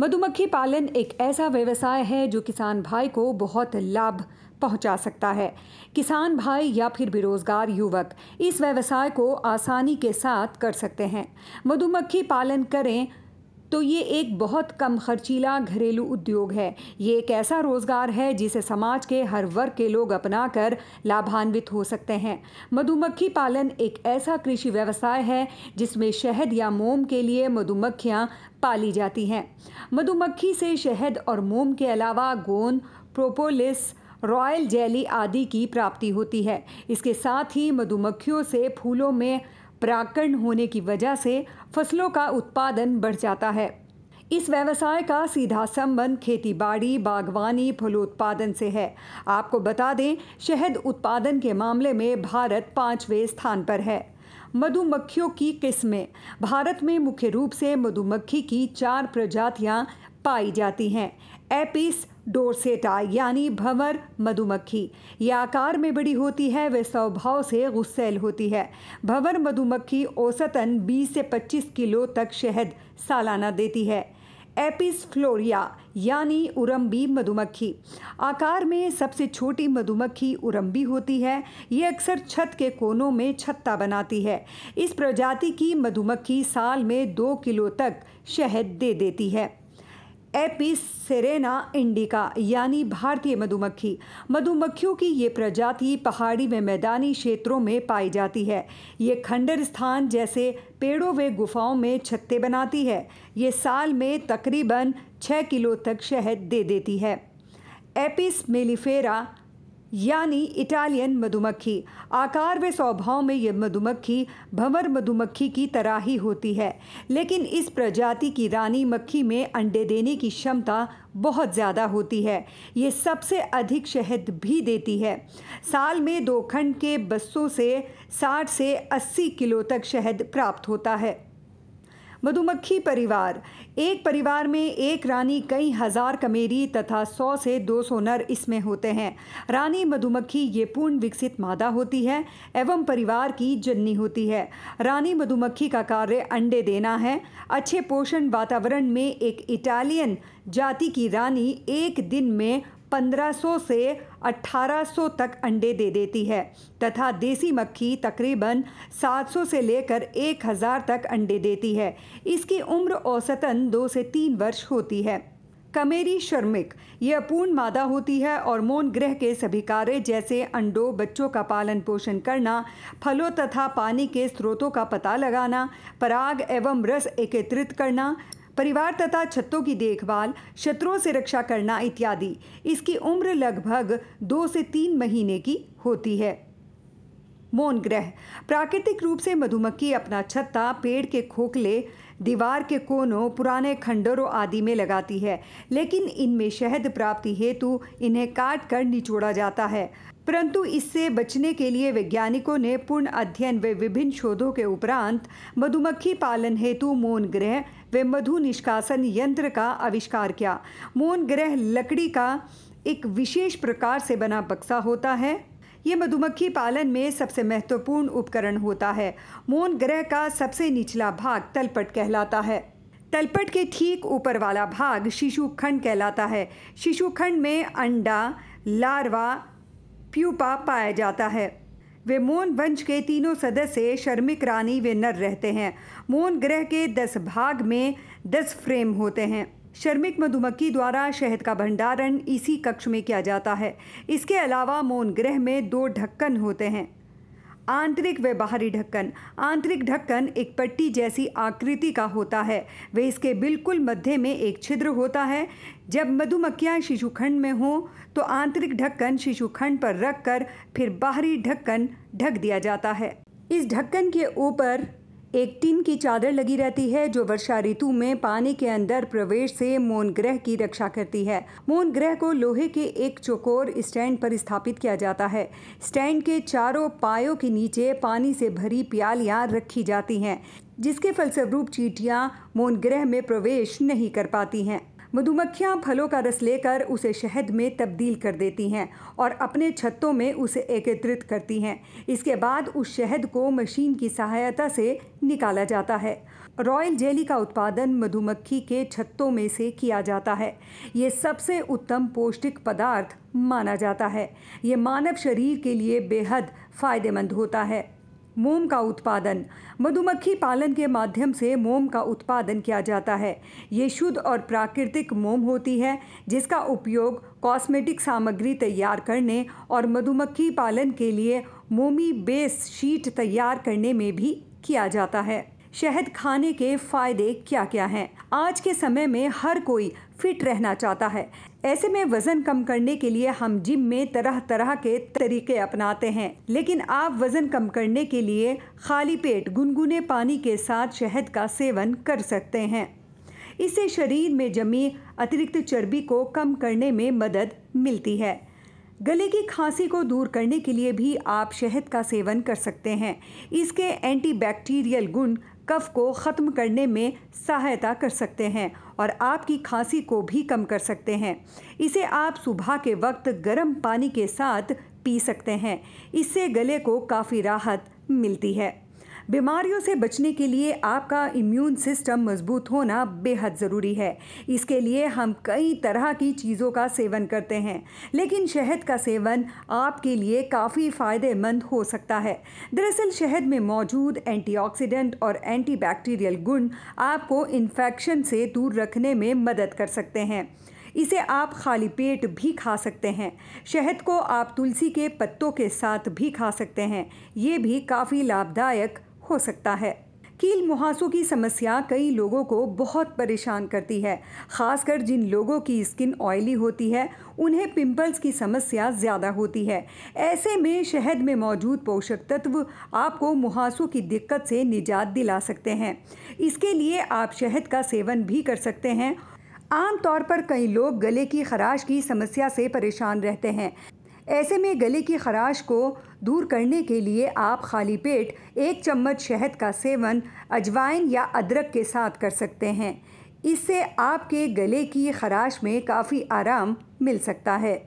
मधुमक्खी पालन एक ऐसा व्यवसाय है जो किसान भाई को बहुत लाभ पहुंचा सकता है किसान भाई या फिर बेरोजगार युवक इस व्यवसाय को आसानी के साथ कर सकते हैं मधुमक्खी पालन करें तो ये एक बहुत कम खर्चीला घरेलू उद्योग है ये एक ऐसा रोज़गार है जिसे समाज के हर वर्ग के लोग अपनाकर लाभान्वित हो सकते हैं मधुमक्खी पालन एक ऐसा कृषि व्यवसाय है जिसमें शहद या मोम के लिए मधुमक्खियाँ पाली जाती हैं मधुमक्खी से शहद और मोम के अलावा गोंद प्रोपोलिस रॉयल जेली आदि की प्राप्ति होती है इसके साथ ही मधुमक्खियों से फूलों में प्राकरण होने की वजह से फसलों का उत्पादन बढ़ जाता है इस व्यवसाय का सीधा संबंध खेतीबाड़ी बागवानी फलोत्पादन से है आपको बता दें शहद उत्पादन के मामले में भारत पाँचवें स्थान पर है मधुमक्खियों की किस्में भारत में मुख्य रूप से मधुमक्खी की चार प्रजातियां पाई जाती हैं एपिस डोरसेटा यानी भंवर मधुमक्खी ये आकार में बड़ी होती है वे स्वभाव से गुस्सेल होती है भंवर मधुमक्खी औसतन 20 से 25 किलो तक शहद सालाना देती है एपिस फ्लोरिया यानी उरम्बी मधुमक्खी आकार में सबसे छोटी मधुमक्खी उरम्बी होती है ये अक्सर छत के कोनों में छत्ता बनाती है इस प्रजाति की मधुमक्खी साल में दो किलो तक शहद दे देती है एपिस सेरेना इंडिका यानी भारतीय मधुमक्खी मधुमक्खियों की ये प्रजाति पहाड़ी में मैदानी क्षेत्रों में पाई जाती है ये खंडर स्थान जैसे पेड़ों व गुफाओं में छत्ते बनाती है ये साल में तकरीबन छः किलो तक शहद दे देती है एपिस मेलिफेरा यानी इटालियन मधुमक्खी आकार व स्वभाव में यह मधुमक्खी भंवर मधुमक्खी की तरह ही होती है लेकिन इस प्रजाति की रानी मक्खी में अंडे देने की क्षमता बहुत ज़्यादा होती है ये सबसे अधिक शहद भी देती है साल में दो खंड के बस्सों से 60 से 80 किलो तक शहद प्राप्त होता है मधुमक्खी परिवार एक परिवार में एक रानी कई हज़ार कमेरी तथा सौ से दो सौ नर इसमें होते हैं रानी मधुमक्खी ये पूर्ण विकसित मादा होती है एवं परिवार की जननी होती है रानी मधुमक्खी का कार्य अंडे देना है अच्छे पोषण वातावरण में एक इटालियन जाति की रानी एक दिन में 1500 से 1800 तक अंडे दे देती है तथा देसी मक्खी तकरीबन 700 से लेकर 1000 तक अंडे देती है इसकी उम्र औसतन दो से तीन वर्ष होती है कमेरी शर्मिक यह पूर्ण मादा होती है और मोन ग्रह के सभी कार्य जैसे अंडों बच्चों का पालन पोषण करना फलों तथा पानी के स्रोतों का पता लगाना पराग एवं रस एकत्रित करना परिवार तथा छतों की देखभाल शत्रुओं से रक्षा करना इत्यादि इसकी उम्र लगभग दो से तीन महीने की होती है मोन ग्रह प्राकृतिक रूप से मधुमक्खी अपना छत्ता पेड़ के खोखले दीवार के कोनों पुराने खंडरों आदि में लगाती है लेकिन इनमें शहद प्राप्ति हेतु इन्हें काट कर निचोड़ा जाता है परंतु इससे बचने के लिए वैज्ञानिकों ने पूर्ण अध्ययन व विभिन्न शोधों के उपरांत मधुमक्खी पालन हेतु मोन ग्रह व मधु निष्कासन यंत्र का आविष्कार किया मोन ग्रह लकड़ी का एक विशेष प्रकार से बना बक्सा होता है ये मधुमक्खी पालन में सबसे महत्वपूर्ण उपकरण होता है मोन ग्रह का सबसे निचला भाग तलपट कहलाता है तलपट के ठीक ऊपर वाला भाग शिशुखंड कहलाता है शिशुखंड में अंडा लार्वा प्यूपा पाया जाता है वे मोन वंश के तीनों सदस्य शर्मिक रानी वे नर रहते हैं मोन ग्रह के दस भाग में दस फ्रेम होते हैं शर्मिक मधुमक्खी द्वारा शहद का भंडारण इसी कक्ष में किया जाता है इसके अलावा मोन ग्रह में दो ढक्कन होते हैं आंतरिक व बाहरी ढक्कन आंतरिक ढक्कन एक पट्टी जैसी आकृति का होता है वे इसके बिल्कुल मध्य में एक छिद्र होता है जब मधुमक्खियाँ शिशुखंड में हों तो आंतरिक ढक्कन शिशुखंड पर रखकर फिर बाहरी ढक्कन ढक दिया जाता है इस ढक्कन के ऊपर एक टिन की चादर लगी रहती है जो वर्षा ऋतु में पानी के अंदर प्रवेश से मोन ग्रह की रक्षा करती है मोन ग्रह को लोहे के एक चौकोर स्टैंड पर स्थापित किया जाता है स्टैंड के चारों पायों के नीचे पानी से भरी प्यालियां रखी जाती हैं जिसके फलस्वरूप चीटियां मोन ग्रह में प्रवेश नहीं कर पाती हैं मधुमक्खियां फलों का रस लेकर उसे शहद में तब्दील कर देती हैं और अपने छत्तों में उसे एकत्रित करती हैं इसके बाद उस शहद को मशीन की सहायता से निकाला जाता है रॉयल जेली का उत्पादन मधुमक्खी के छत्तों में से किया जाता है ये सबसे उत्तम पौष्टिक पदार्थ माना जाता है ये मानव शरीर के लिए बेहद फ़ायदेमंद होता है मोम का उत्पादन मधुमक्खी पालन के माध्यम से मोम का उत्पादन किया जाता है ये शुद्ध और प्राकृतिक मोम होती है जिसका उपयोग कॉस्मेटिक सामग्री तैयार करने और मधुमक्खी पालन के लिए मोमी बेस शीट तैयार करने में भी किया जाता है शहद खाने के फायदे क्या क्या हैं आज के समय में हर कोई फिट रहना चाहता है ऐसे में वज़न कम करने के लिए हम जिम में तरह तरह के तरीके अपनाते हैं लेकिन आप वज़न कम करने के लिए खाली पेट गुनगुने पानी के साथ शहद का सेवन कर सकते हैं इससे शरीर में जमी अतिरिक्त चर्बी को कम करने में मदद मिलती है गले की खांसी को दूर करने के लिए भी आप शहद का सेवन कर सकते हैं इसके एंटीबैक्टीरियल गुण कफ को ख़त्म करने में सहायता कर सकते हैं और आपकी खांसी को भी कम कर सकते हैं इसे आप सुबह के वक्त गर्म पानी के साथ पी सकते हैं इससे गले को काफ़ी राहत मिलती है बीमारियों से बचने के लिए आपका इम्यून सिस्टम मजबूत होना बेहद ज़रूरी है इसके लिए हम कई तरह की चीज़ों का सेवन करते हैं लेकिन शहद का सेवन आपके लिए काफ़ी फ़ायदेमंद हो सकता है दरअसल शहद में मौजूद एंटीऑक्सीडेंट और एंटीबैक्टीरियल गुण आपको इन्फेक्शन से दूर रखने में मदद कर सकते हैं इसे आप खाली पेट भी खा सकते हैं शहद को आप तुलसी के पत्तों के साथ भी खा सकते हैं ये भी काफ़ी लाभदायक हो सकता है कील मुहासों की समस्या कई लोगों को बहुत परेशान करती है खासकर जिन लोगों की स्किन ऑयली होती है उन्हें पिंपल्स की समस्या ज़्यादा होती है ऐसे में शहद में मौजूद पोषक तत्व आपको मुहासों की दिक्कत से निजात दिला सकते हैं इसके लिए आप शहद का सेवन भी कर सकते हैं आमतौर पर कई लोग गले की खराश की समस्या से परेशान रहते हैं ऐसे में गले की खराश को दूर करने के लिए आप खाली पेट एक चम्मच शहद का सेवन अजवाइन या अदरक के साथ कर सकते हैं इससे आपके गले की खराश में काफ़ी आराम मिल सकता है